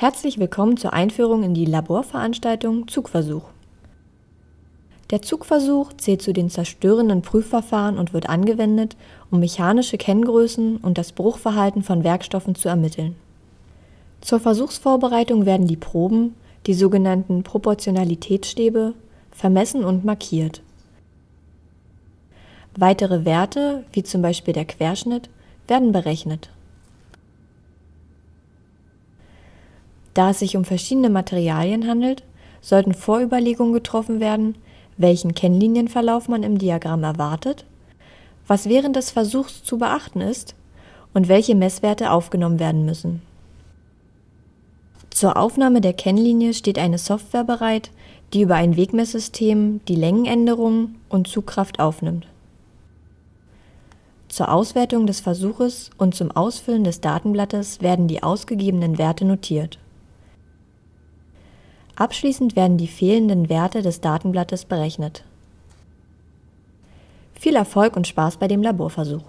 Herzlich willkommen zur Einführung in die Laborveranstaltung Zugversuch. Der Zugversuch zählt zu den zerstörenden Prüfverfahren und wird angewendet, um mechanische Kenngrößen und das Bruchverhalten von Werkstoffen zu ermitteln. Zur Versuchsvorbereitung werden die Proben, die sogenannten Proportionalitätsstäbe, vermessen und markiert. Weitere Werte, wie zum Beispiel der Querschnitt, werden berechnet. Da es sich um verschiedene Materialien handelt, sollten Vorüberlegungen getroffen werden, welchen Kennlinienverlauf man im Diagramm erwartet, was während des Versuchs zu beachten ist und welche Messwerte aufgenommen werden müssen. Zur Aufnahme der Kennlinie steht eine Software bereit, die über ein Wegmesssystem die Längenänderungen und Zugkraft aufnimmt. Zur Auswertung des Versuches und zum Ausfüllen des Datenblattes werden die ausgegebenen Werte notiert. Abschließend werden die fehlenden Werte des Datenblattes berechnet. Viel Erfolg und Spaß bei dem Laborversuch!